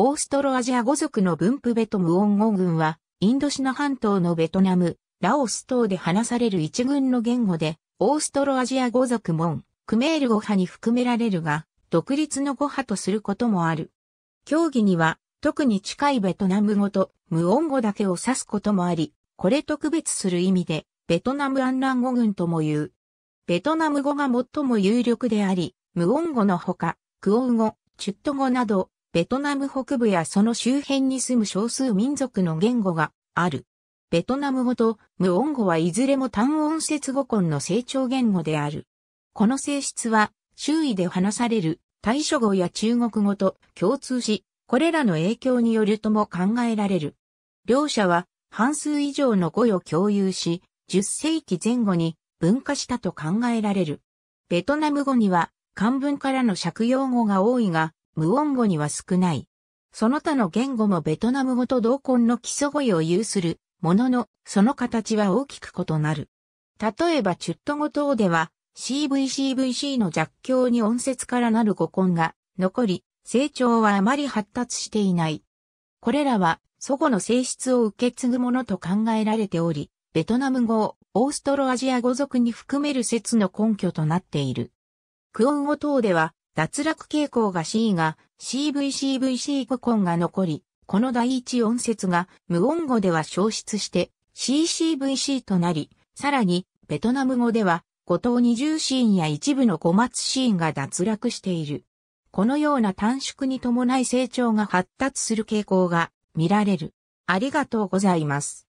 オーストロアジア語族の分布ベトムオン語群は、インドシナ半島のベトナム、ラオス等で話される一群の言語で、オーストロアジア語族モン、クメール語派に含められるが、独立の語派とすることもある。競技には、特に近いベトナム語と無音語だけを指すこともあり、これと区別する意味で、ベトナムアンラン語群とも言う。ベトナム語が最も有力であり、無音語のほか、クオン語、チュット語など、ベトナム北部やその周辺に住む少数民族の言語がある。ベトナム語と無音語はいずれも単音節語根の成長言語である。この性質は周囲で話される対処語や中国語と共通し、これらの影響によるとも考えられる。両者は半数以上の語を共有し、10世紀前後に分化したと考えられる。ベトナム語には漢文からの借用語が多いが、無音語には少ない。その他の言語もベトナム語と同根の基礎語彙を有するものの、その形は大きく異なる。例えばチュット語等では CVCVC の弱境に音節からなる語根が残り、成長はあまり発達していない。これらは祖語の性質を受け継ぐものと考えられており、ベトナム語をオーストロアジア語族に含める説の根拠となっている。クオン語等では脱落傾向が C が CVCVC 語根が残り、この第一音節が無音語では消失して CCVC となり、さらにベトナム語では五島二重シーンや一部の五末シーンが脱落している。このような短縮に伴い成長が発達する傾向が見られる。ありがとうございます。